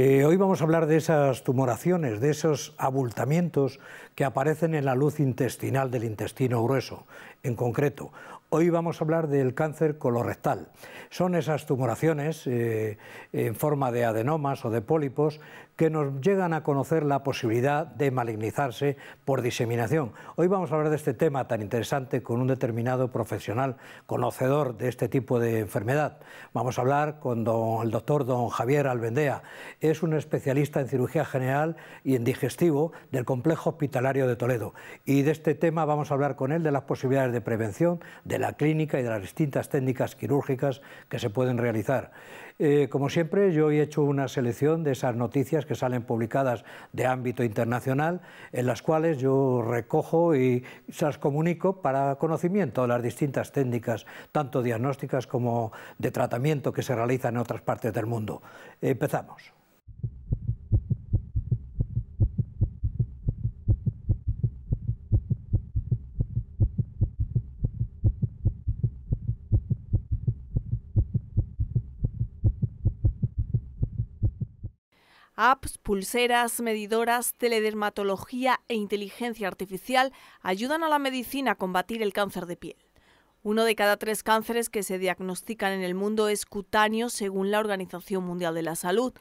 Eh, hoy vamos a hablar de esas tumoraciones, de esos abultamientos que aparecen en la luz intestinal del intestino grueso, en concreto, Hoy vamos a hablar del cáncer colorectal. Son esas tumoraciones eh, en forma de adenomas o de pólipos que nos llegan a conocer la posibilidad de malignizarse por diseminación. Hoy vamos a hablar de este tema tan interesante con un determinado profesional conocedor de este tipo de enfermedad. Vamos a hablar con el doctor don Javier Albendea. Es un especialista en cirugía general y en digestivo del complejo hospitalario de Toledo. Y de este tema vamos a hablar con él de las posibilidades de prevención, de la clínica y de las distintas técnicas quirúrgicas que se pueden realizar. Eh, como siempre, yo he hecho una selección de esas noticias que salen publicadas de ámbito internacional, en las cuales yo recojo y se las comunico para conocimiento de las distintas técnicas, tanto diagnósticas como de tratamiento que se realizan en otras partes del mundo. Empezamos. Apps, pulseras, medidoras, teledermatología e inteligencia artificial ayudan a la medicina a combatir el cáncer de piel. Uno de cada tres cánceres que se diagnostican en el mundo es cutáneo, según la Organización Mundial de la Salud.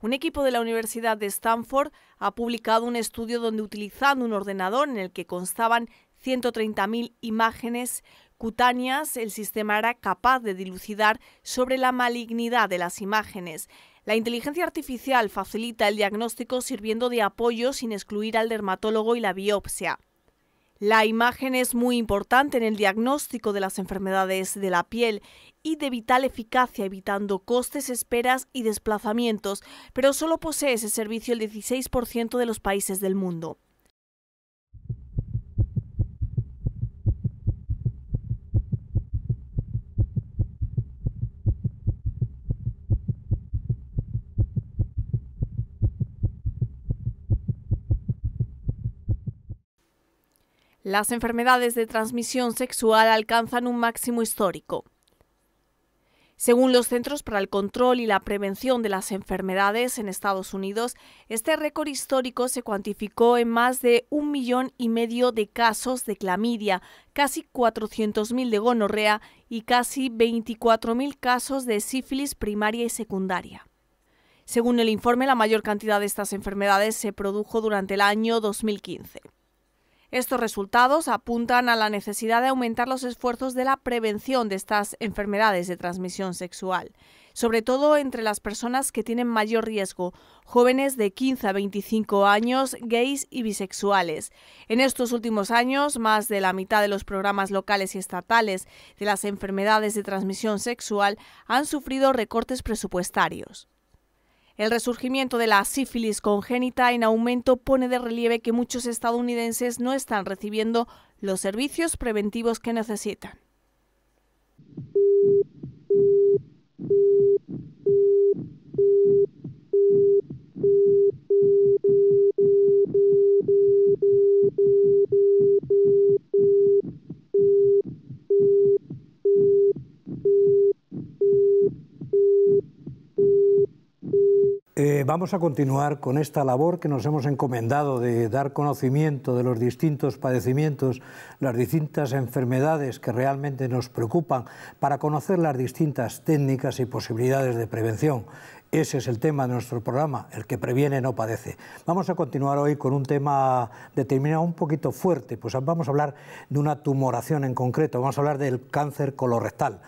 Un equipo de la Universidad de Stanford ha publicado un estudio donde utilizando un ordenador en el que constaban 130.000 imágenes cutáneas, el sistema era capaz de dilucidar sobre la malignidad de las imágenes. La inteligencia artificial facilita el diagnóstico sirviendo de apoyo sin excluir al dermatólogo y la biopsia. La imagen es muy importante en el diagnóstico de las enfermedades de la piel y de vital eficacia, evitando costes, esperas y desplazamientos, pero solo posee ese servicio el 16% de los países del mundo. Las enfermedades de transmisión sexual alcanzan un máximo histórico. Según los Centros para el Control y la Prevención de las Enfermedades en Estados Unidos, este récord histórico se cuantificó en más de un millón y medio de casos de clamidia, casi 400.000 de gonorrea y casi 24.000 casos de sífilis primaria y secundaria. Según el informe, la mayor cantidad de estas enfermedades se produjo durante el año 2015. Estos resultados apuntan a la necesidad de aumentar los esfuerzos de la prevención de estas enfermedades de transmisión sexual, sobre todo entre las personas que tienen mayor riesgo, jóvenes de 15 a 25 años, gays y bisexuales. En estos últimos años, más de la mitad de los programas locales y estatales de las enfermedades de transmisión sexual han sufrido recortes presupuestarios. El resurgimiento de la sífilis congénita en aumento pone de relieve que muchos estadounidenses no están recibiendo los servicios preventivos que necesitan. Vamos a continuar con esta labor que nos hemos encomendado de dar conocimiento de los distintos padecimientos, las distintas enfermedades que realmente nos preocupan, para conocer las distintas técnicas y posibilidades de prevención. Ese es el tema de nuestro programa, el que previene no padece. Vamos a continuar hoy con un tema determinado un poquito fuerte, pues vamos a hablar de una tumoración en concreto, vamos a hablar del cáncer colorectal.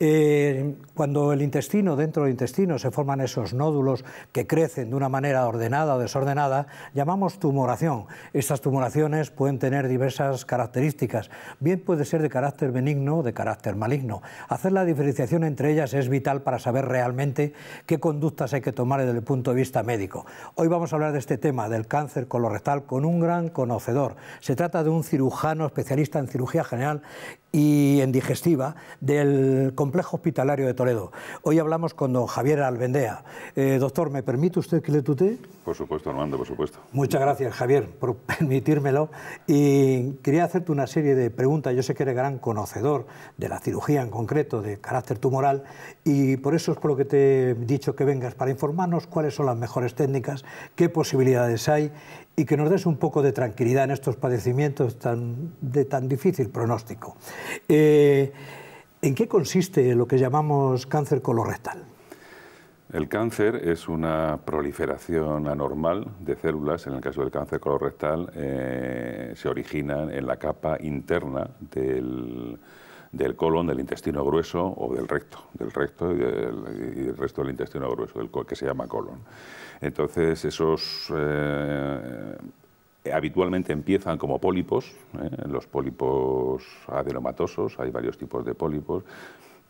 Eh, cuando el intestino, dentro del intestino, se forman esos nódulos que crecen de una manera ordenada o desordenada, llamamos tumoración. Estas tumoraciones pueden tener diversas características, bien puede ser de carácter benigno o de carácter maligno. Hacer la diferenciación entre ellas es vital para saber realmente qué conduce hay que tomar desde el punto de vista médico. Hoy vamos a hablar de este tema, del cáncer colorectal, con un gran conocedor. Se trata de un cirujano especialista en cirugía general y en digestiva del complejo hospitalario de Toledo. Hoy hablamos con don Javier Albendea. Eh, doctor, ¿me permite usted que le tutee? Por supuesto, Armando, por supuesto. Muchas gracias, Javier, por permitírmelo. Y quería hacerte una serie de preguntas. Yo sé que eres gran conocedor de la cirugía en concreto, de carácter tumoral, y por eso es por lo que te he dicho que vengas para informarnos cuáles son las mejores técnicas, qué posibilidades hay y que nos des un poco de tranquilidad en estos padecimientos tan, de tan difícil pronóstico. Eh, ¿En qué consiste lo que llamamos cáncer colorectal? El cáncer es una proliferación anormal de células, en el caso del cáncer colorectal, eh, se originan en la capa interna del, del colon, del intestino grueso o del recto, del recto y, del, resto del intestino grueso, que se llama colon. Entonces, esos eh, habitualmente empiezan como pólipos, eh, los pólipos adenomatosos, hay varios tipos de pólipos,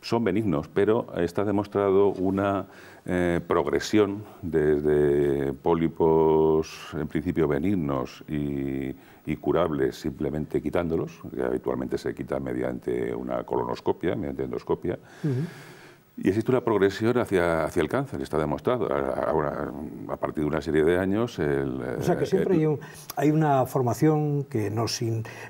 son benignos, pero está demostrado una eh, progresión desde pólipos en principio benignos y, curables simplemente quitándolos, que habitualmente se quita mediante una colonoscopia, mediante endoscopia. Y existe una progresión hacia, hacia el cáncer, que está demostrado. Ahora, a partir de una serie de años... o sea que eh, siempre eh, hay, una formación que nos,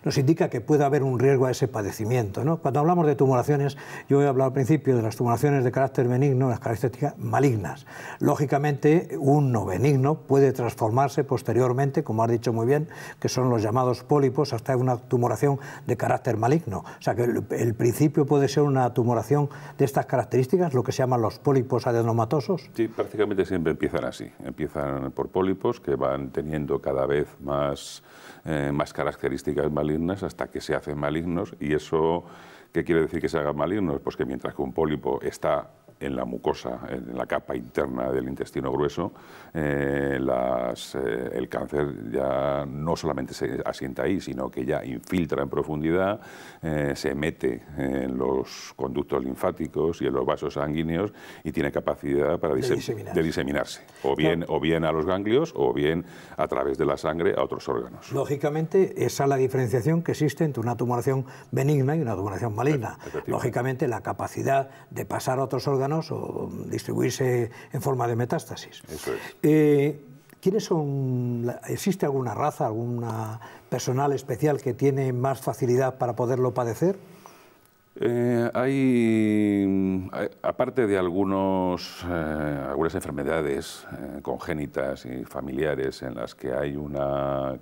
nos indica que puede haber un riesgo a ese padecimiento. Cuando hablamos de tumoraciones, yo he hablado al principio de las tumoraciones de carácter benigno, las características malignas. Lógicamente, un no benigno puede transformarse posteriormente, como has dicho muy bien, que son los llamados pólipos, hasta una tumoración de carácter maligno. O sea que el principio puede ser una tumoración de estas características lo que se llaman los pólipos adenomatosos? Sí, prácticamente siempre empiezan así. Empiezan por pólipos que van teniendo cada vez más, eh, más características malignas hasta que se hacen malignos y eso... ¿Qué quiere decir que se hagan malignos? Pues que mientras que un pólipo está en la mucosa, en la capa interna del intestino grueso, eh, eh, el cáncer ya no solamente se asienta ahí, sino que ya infiltra en profundidad, eh, se mete en los conductos linfáticos y en los vasos sanguíneos y tiene capacidad para de, diseminarse. o, bien, o bien a los ganglios o bien a través de la sangre a otros órganos. Lógicamente, esa es la diferenciación que existe entre una tumoración benigna y una tumoración maligna. Lógicamente, la capacidad de pasar a otros órganos o distribuirse en forma de metástasis. Eso eh, son? ¿Existe alguna raza, alguna personal especial que tiene más facilidad para poderlo padecer? Eh, hay, aparte de algunos, eh, algunas enfermedades congénitas y familiares en las que hay una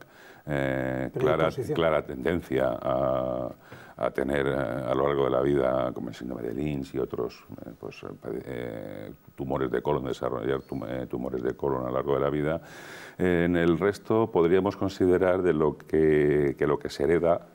clara tendencia a, a tener eh, a lo largo de la vida, como el síndrome de Lynch y otros eh, pues, eh, tumores de colon, desarrollar tumores de colon a lo largo de la vida. en el resto podríamos considerar de lo que, lo que se hereda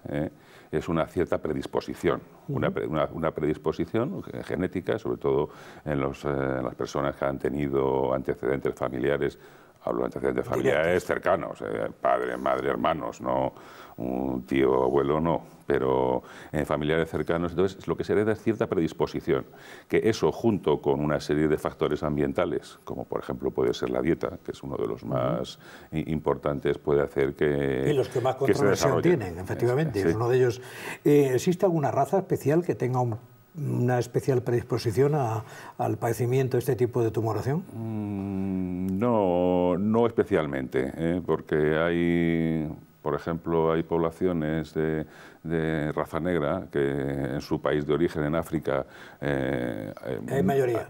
es una cierta predisposición, una, una, predisposición genética, sobre todo en, los, en las personas que han tenido antecedentes familiares hablo de familiares cercanos, eh, padre, madre, hermanos, no un tío, abuelo, no, pero eh, familiares cercanos. Entonces, lo que se hereda es cierta predisposición, que eso junto con una serie de factores ambientales, como por ejemplo puede ser la dieta, que es uno de los más importantes, puede hacer que. Y los que más controversia tienen, efectivamente, uno de ellos. Eh, ¿Existe alguna raza especial que tenga un una especial predisposición al padecimiento de este tipo de tumoración? Mm, no, no especialmente, ¿eh? porque hay por ejemplo, hay poblaciones de, raza negra que en su país de origen, en África, eh, hay mayoría.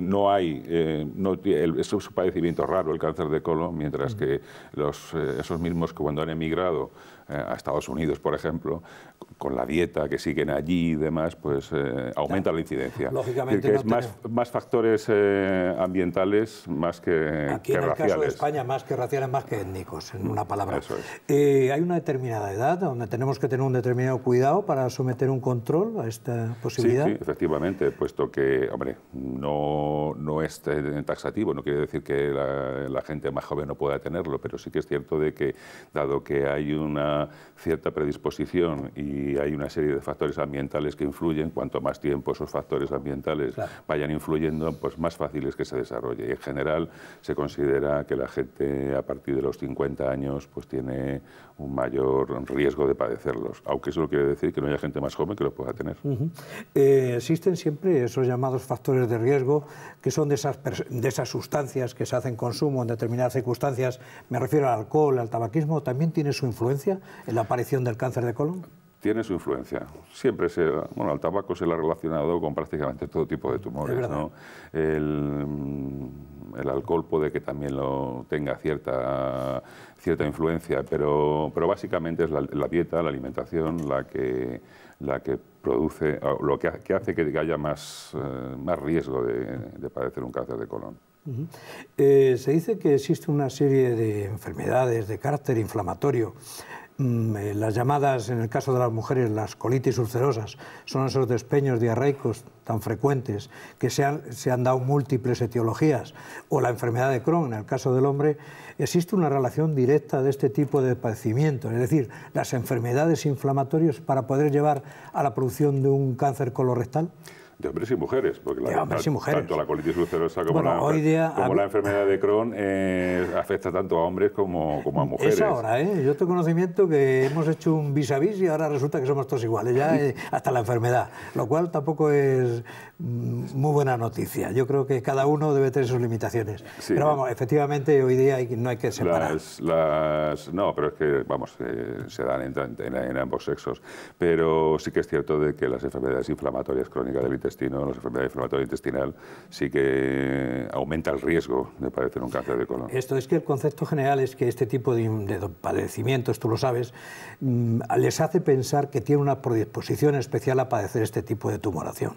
no hay, eh, no, es un padecimiento raro el cáncer de colon, mientras mm. que los, eh, esos mismos que cuando han emigrado a Estados Unidos, por ejemplo, con la dieta que siguen allí y demás, pues aumenta la incidencia. Lógicamente. que es más, factores ambientales más que, Aquí en el caso de España, más que raciales, más que étnicos, en una palabra. Eso es. Eh, hay una determinada edad donde tenemos que tener un determinado cuidado para someter un control a esta posibilidad. Sí, efectivamente, puesto que, hombre, no, no es taxativo, no quiere decir que la, gente más joven no pueda tenerlo, pero sí que es cierto de que, dado que hay una cierta predisposición y hay una serie de factores ambientales que influyen, cuanto más tiempo esos factores ambientales vayan influyendo, pues más fácil es que se desarrolle. en general se considera que la gente a partir de los 50 años pues tiene un mayor riesgo de padecerlos, aunque eso no quiere decir que no haya gente más joven que los pueda tener. Eh, existen siempre esos llamados factores de riesgo, que son de esas, de esas sustancias que se hacen consumo en determinadas circunstancias, me refiero al alcohol, al tabaquismo, ¿también tiene su influencia en la aparición del cáncer de colon? tiene su influencia. Siempre se, bueno, al tabaco se le ha relacionado con prácticamente todo tipo de tumores. ¿no? El, alcohol puede que también lo tenga cierta, cierta influencia, pero, pero básicamente es la, dieta, la alimentación, la que, la que produce, lo que, hace que haya más, eh, más riesgo de, de padecer un cáncer de colon. Eh, se dice que existe una serie de enfermedades de carácter inflamatorio Mm, eh, las llamadas, en el caso de las mujeres, las colitis ulcerosas, son esos despeños diarreicos tan frecuentes que se han, se han, dado múltiples etiologías, o la enfermedad de Crohn, en el caso del hombre, existe una relación directa de este tipo de padecimiento es decir, las enfermedades inflamatorias para poder llevar a la producción de un cáncer colorectal hombres y mujeres, porque tanto la colitis ulcerosa como, la, enfermedad de Crohn eh, afecta tanto a hombres como, a mujeres. ahora, ¿eh? Yo tengo conocimiento que hemos hecho un vis a vis y ahora resulta que somos todos iguales, ya eh, hasta la enfermedad, lo cual tampoco es Mm, muy buena noticia. Yo creo que cada uno debe tener sus limitaciones. Pero vamos, efectivamente hoy día no hay que separar. Las, no, pero es que, vamos, eh, se dan en, ambos sexos. Pero sí que es cierto de que las enfermedades inflamatorias crónicas del intestino, las enfermedades inflamatorias intestinal, sí que aumenta el riesgo de padecer un cáncer de colon. Esto es que el concepto general es que este tipo de, padecimientos, tú lo sabes, mm, les hace pensar que tiene una predisposición especial a padecer este tipo de tumoración.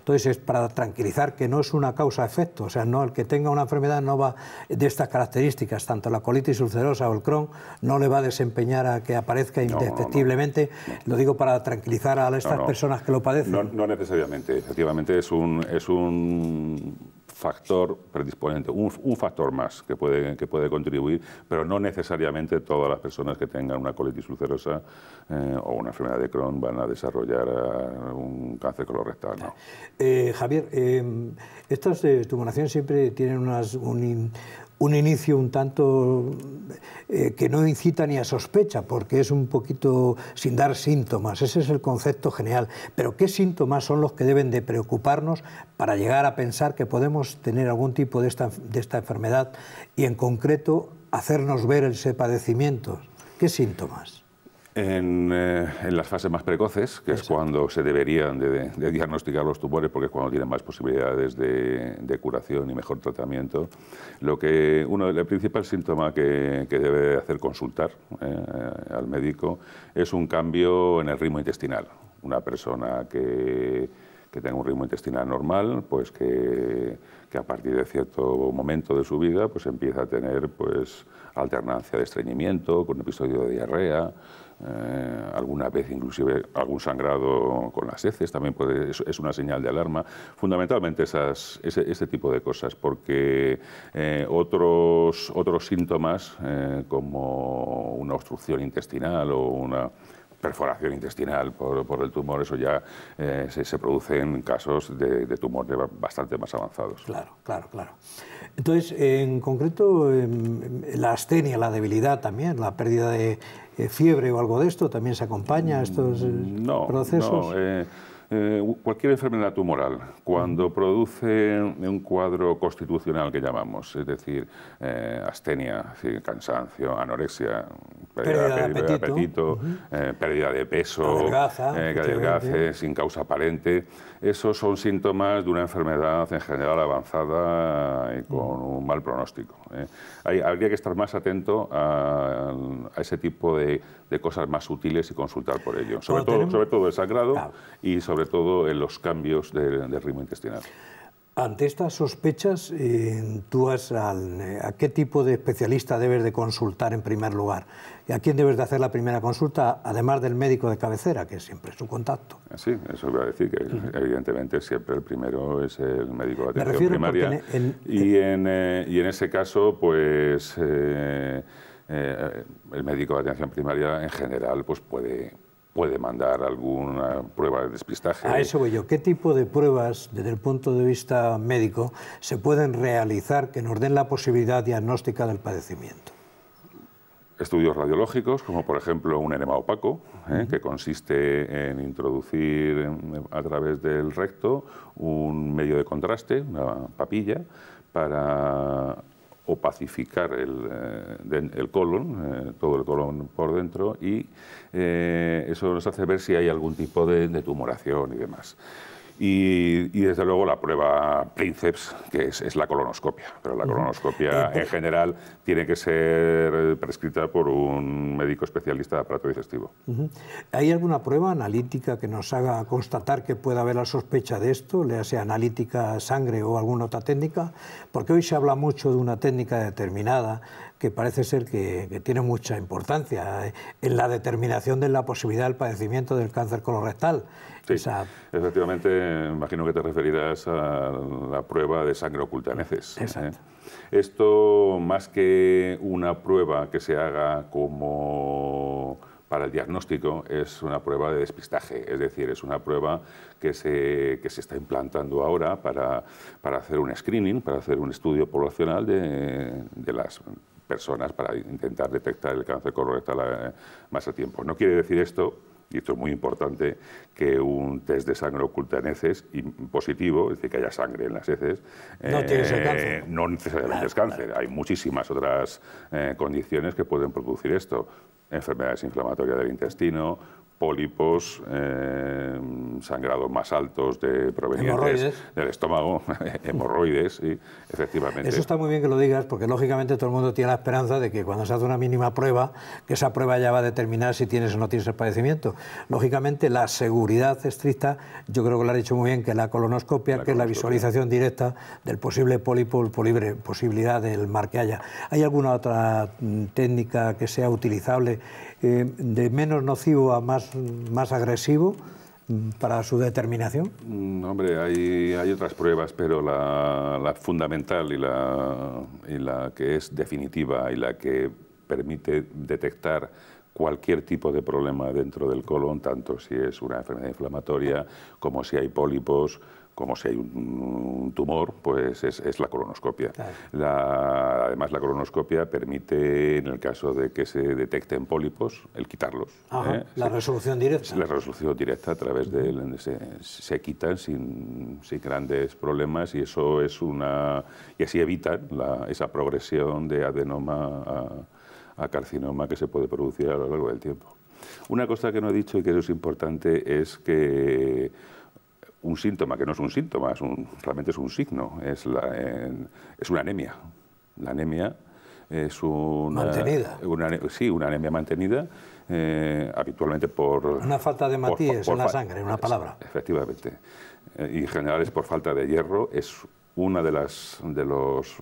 Entonces, pues, es para tranquilizar que no es una causa-efecto, o sea, no el que tenga una enfermedad no va de estas características, tanto la colitis ulcerosa o el Crohn, no le va a desempeñar a que aparezca indefectiblemente, Lo digo para tranquilizar a estas personas que lo padecen. No, necesariamente, efectivamente es un, es un factor predisponente, un, factor más que puede, que puede contribuir, pero no necesariamente todas las personas que tengan una colitis ulcerosa eh, o una enfermedad de Crohn van a desarrollar eh, un cáncer colorectal. Eh, Javier, estas tumoraciones siempre tienen unas, un, un inicio un tanto eh, que no incita ni a sospecha, porque es un poquito sin dar síntomas. Ese es el concepto general. Pero ¿qué síntomas son los que deben de preocuparnos para llegar a pensar que podemos tener algún tipo de esta, de esta enfermedad y en concreto hacernos ver ese padecimiento? ¿Qué síntomas? Eh, en, las fases más precoces, que es cuando se deberían de, diagnosticar los tumores, porque es cuando tienen más posibilidades de, curación y mejor tratamiento, lo que uno el principal síntoma que, que debe hacer consultar eh, al médico es un cambio en el ritmo intestinal. Una persona que, que tenga un ritmo intestinal normal, pues que, que, a partir de cierto momento de su vida pues empieza a tener pues alternancia de estreñimiento, con episodio de diarrea, eh, alguna vez inclusive algún sangrado con las heces, también es, una señal de alarma. Fundamentalmente ese, tipo de cosas, porque eh, otros, otros síntomas eh, como una obstrucción intestinal o una perforación intestinal por, por el tumor, eso ya eh, se, se, produce en casos de, de bastante más avanzados. Claro, claro, claro. Entonces, en concreto, em, em, la astenia, la debilidad también, la pérdida de eh, fiebre o algo de esto, ¿también se acompaña a estos eh, mm, procesos? No, eh, cualquier enfermedad tumoral, cuando produce un cuadro constitucional que llamamos, es decir, eh, astenia, cansancio, anorexia, pérdida, de, apetito, eh, pérdida de peso, adelgaza, sin causa aparente, esos son síntomas de una enfermedad en general avanzada y con mm. un mal pronóstico. ¿eh? habría que estar más atento a, ese tipo de, cosas más sutiles y consultar por ello, sobre, todo, sobre todo el sagrado y sobre todo en los cambios del de ritmo intestinal. Ante estas sospechas, eh, eh, a qué tipo de especialista debes de consultar en primer lugar? ¿Y a quién debes de hacer la primera consulta, además del médico de cabecera, que siempre su contacto? Ah, sí, eso voy a decir, que evidentemente siempre el primero es el médico de atención primaria. y, en, eh, y en ese caso, pues... el médico de atención primaria en general pues puede, puede mandar alguna prueba de despistaje. A eso voy yo. ¿Qué tipo de pruebas, desde el punto de vista médico, se pueden realizar que nos den la posibilidad diagnóstica del padecimiento? Estudios radiológicos, como por ejemplo un enema opaco, ¿eh? que consiste en introducir a través del recto un medio de contraste, una papilla, para pacificar el, eh, el colon, eh, todo el colon por dentro, y eh, eso nos hace ver si hay algún tipo de, de tumoración y demás. Y, desde luego la prueba Princeps, que es, la colonoscopia. Pero la colonoscopia en general tiene que ser prescrita por un médico especialista de aparato digestivo. ¿Hay alguna prueba analítica que nos haga constatar que pueda haber la sospecha de esto, ¿Le sea analítica, sangre o alguna otra técnica? Porque hoy se habla mucho de una técnica determinada que parece ser que, tiene mucha importancia eh, en la determinación de la posibilidad del padecimiento del cáncer colorectal. Sí, efectivamente, imagino que te referirás a la prueba de sangre oculta en heces. ¿eh? Exacto. Esto, más que una prueba que se haga como para el diagnóstico es una prueba de despistaje, es decir, es una prueba que se, que se está implantando ahora para, hacer un screening, para hacer un estudio poblacional de las personas para intentar detectar el cáncer colorectal eh, más a tiempo. No quiere decir esto y esto es muy importante, que un test de sangre oculta en heces y positivo, es decir, que haya sangre en las heces, no, eh, no necesariamente es cáncer. Hay muchísimas otras eh, condiciones que pueden producir esto. Enfermedades inflamatorias del intestino, pólipos, eh, sangrados más altos de provenientes del estómago, hemorroides, y efectivamente. Eso está muy bien que lo digas, porque lógicamente todo el mundo tiene la esperanza de que cuando se hace una mínima prueba, que esa prueba ya va a determinar si tienes o no tienes el padecimiento. Lógicamente, la seguridad estricta, yo creo que lo ha dicho muy bien, que la colonoscopia, que es la visualización directa del posible pólipo, polibre, posibilidad del mar que haya. ¿Hay alguna otra mm, técnica que sea utilizable eh, de menos nocivo a más más, agresivo mm, para su determinación? Mm, hombre, hay, otras pruebas, pero la, fundamental y la que es definitiva y la que permite detectar cualquier tipo de problema dentro del colon, tanto si es una enfermedad inflamatoria como si hay pólipos, como si hay un, tumor, pues es, la colonoscopia. La, además, la colonoscopia permite, en el caso de que se detecten pólipos, el quitarlos. ¿eh? La resolución directa. La resolución directa a través de él, se, se, quitan sin, grandes problemas y eso es una y así evitan esa progresión de adenoma a, carcinoma que se puede producir a lo largo del tiempo. Una cosa que no he dicho y que es importante es que un síntoma, que no es un síntoma, es realmente es un signo, es, la, es una anemia. La anemia es una... ¿Mantenida? sí, una anemia mantenida, eh, habitualmente por... Una falta de matías en la sangre, en una palabra. efectivamente. Eh, y en general es por falta de hierro, es una de las, de los,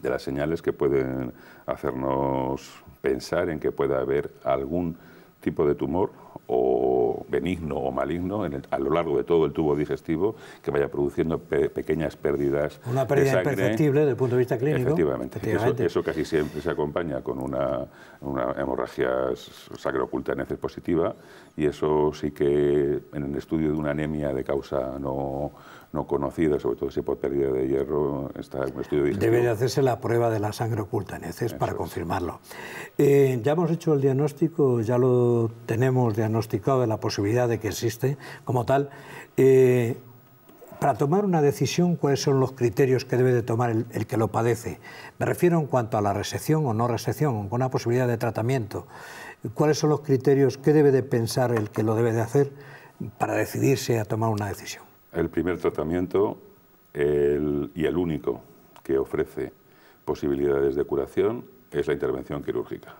de las señales que pueden hacernos pensar en que pueda haber algún tipo de tumor o benigno o maligno en a lo largo de todo el tubo digestivo que vaya produciendo pequeñas pérdidas. Una pérdida imperceptible desde el punto de vista clínico. Efectivamente. Eso, casi siempre se acompaña con una, hemorragia sacro oculta en heces positiva y eso sí que en el estudio de una anemia de causa no, no conocida, sobre todo si por pérdida de hierro, está en un estudio Debe de hacerse la prueba de la sangre oculta en heces para confirmarlo. Eh, ya hemos hecho el diagnóstico, ya lo tenemos diagnosticado de la posibilidad de que existe como tal. Eh, para tomar una decisión, ¿cuáles son los criterios que debe de tomar el, que lo padece? Me refiero en cuanto a la resección o no resección, con una posibilidad de tratamiento. ¿Cuáles son los criterios que debe de pensar el que lo debe de hacer para decidirse a tomar una decisión? el primer tratamiento y el único que ofrece posibilidades de curación es la intervención quirúrgica.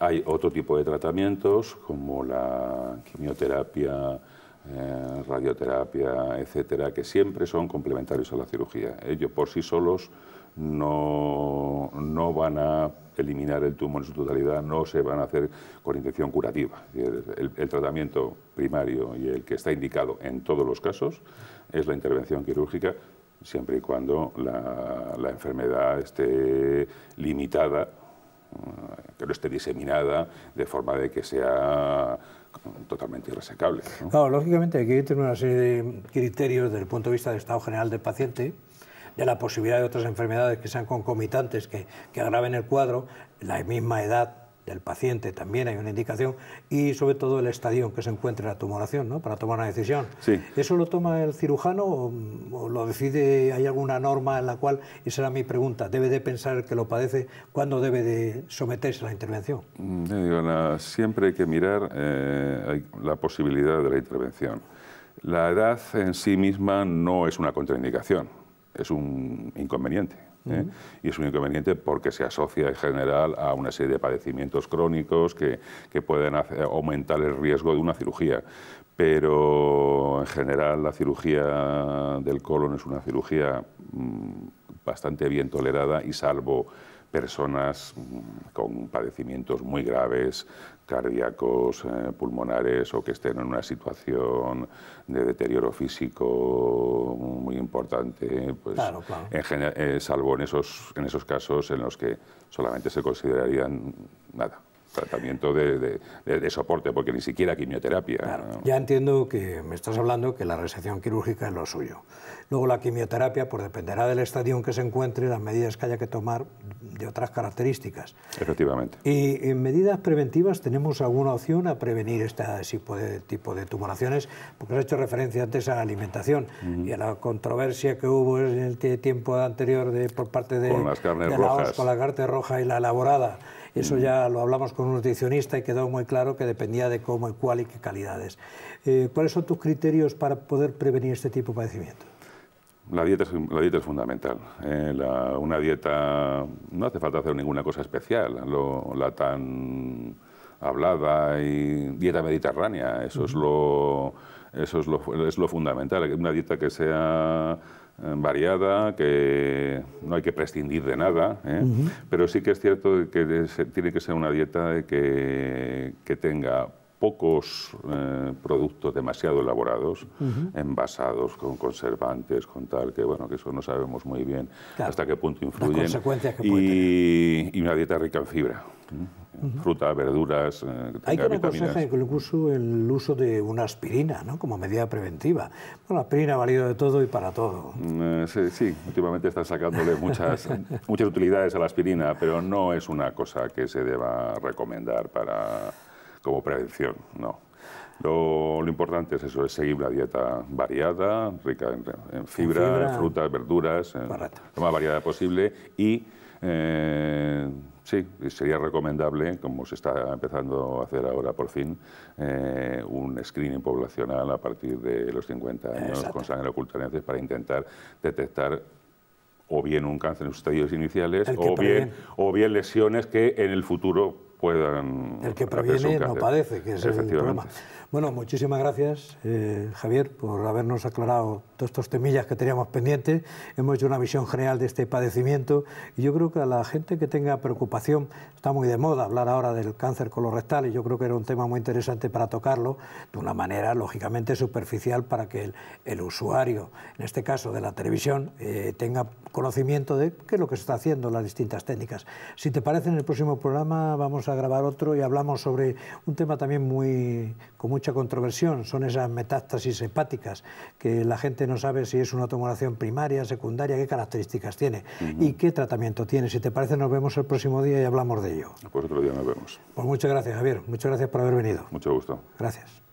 Hay otro tipo de tratamientos como la quimioterapia, eh, radioterapia, etcétera, que siempre son complementarios a la cirugía. Ellos por sí solos no van a eliminar el tumor en su totalidad no se van a hacer con intención curativa. El, tratamiento primario y el que está indicado en todos los casos es la intervención quirúrgica siempre y cuando la, enfermedad esté limitada que no esté diseminada de forma de que sea totalmente irresecable. Claro, lógicamente hay que tener una serie de criterios desde el punto de vista del estado general del paciente de la posibilidad de otras enfermedades que sean concomitantes, que, agraven el cuadro, la misma edad del paciente también hay una indicación y sobre todo el estadio en que se encuentre la tumoración ¿no? para tomar una decisión. ¿Eso lo toma el cirujano o, lo decide, hay alguna norma en la cual, y será mi pregunta, debe de pensar que lo padece, cuándo debe de someterse a la intervención? Mm, siempre hay que mirar eh, la posibilidad de la intervención. La edad en sí misma no es una contraindicación es un inconveniente. ¿eh? Y es un inconveniente porque se asocia en general a una serie de padecimientos crónicos que, que pueden aumentar el riesgo de una cirugía. Pero en general la cirugía del colon es una cirugía mm, bastante bien tolerada y salvo personas mm, con padecimientos muy graves, cardíacos, eh, pulmonares o que estén en una situación de deterioro físico muy importante, pues En eh, salvo en esos, en esos casos en los que solamente se considerarían mm, nada tratamiento de, soporte, porque ni siquiera quimioterapia. Ya entiendo que me estás hablando que la resección quirúrgica es lo suyo. Luego la quimioterapia, pues dependerá del estadio en que se encuentre y las medidas que haya que tomar de otras características. Efectivamente. Y en medidas preventivas tenemos alguna opción a prevenir este tipo de, tipo tumoraciones, porque has hecho referencia antes a la alimentación y a la controversia que hubo en el tiempo anterior por parte de, con las carnes rojas. con la carne roja y la elaborada. Eso ya lo hablamos con un nutricionista y quedó muy claro que dependía de cómo y cuál y qué calidades. Eh, ¿Cuáles son tus criterios para poder prevenir este tipo de padecimiento? La dieta es, la dieta es fundamental. Eh, una dieta, no hace falta hacer ninguna cosa especial, la tan hablada y dieta mediterránea, eso, es, lo, eso es, lo, es lo fundamental, una dieta que sea eh, variada, que no hay que prescindir de nada, ¿eh? pero sí que es cierto que tiene que ser una dieta que, que tenga pocos eh, productos demasiado elaborados, envasados con conservantes, con tal, que bueno, que eso no sabemos muy bien hasta qué punto influyen. y, una dieta rica en fibra. Fruta, verduras, eh, Hay que aconsejar incluso el uso de una aspirina, ¿no? Como medida preventiva. Bueno, la aspirina ha valido de todo y para todo. Mm, eh, sí, últimamente están sacándole muchas, muchas utilidades a la aspirina, pero no es una cosa que se deba recomendar para como prevención, no. Lo, importante es eso, es seguir una dieta variada, rica en, fibra, frutas, verduras, lo más variada posible y eh, sí, sería recomendable, como se está empezando a hacer ahora por fin, eh, un screening poblacional a partir de los 50 años con sangre ocultaneantes para intentar detectar o bien un cáncer en sus estadios iniciales bien, o bien lesiones que en el futuro puedan... El que proviene no padece, que es el problema. Bueno, muchísimas gracias, eh, Javier, por habernos aclarado todos estos temillas que teníamos pendientes. Hemos hecho una visión general de este padecimiento y yo creo que a la gente que tenga preocupación, está muy de moda hablar ahora del cáncer colorectal y yo creo que era un tema muy interesante para tocarlo de una manera, lógicamente, superficial para que el, usuario, en este caso de la televisión, eh, tenga conocimiento de qué es lo que se está haciendo, las distintas técnicas. Si te parece, en el próximo programa vamos a grabar otro y hablamos sobre un tema también muy con mucha controversión, son esas metástasis hepáticas, que la gente no sabe si es una tumoración primaria, secundaria, qué características tiene y qué tratamiento tiene. Si te parece, nos vemos el próximo día y hablamos de ello. Pues otro día nos vemos. Pues muchas gracias, Javier. Muchas gracias por haber venido. Mucho gusto. Gracias.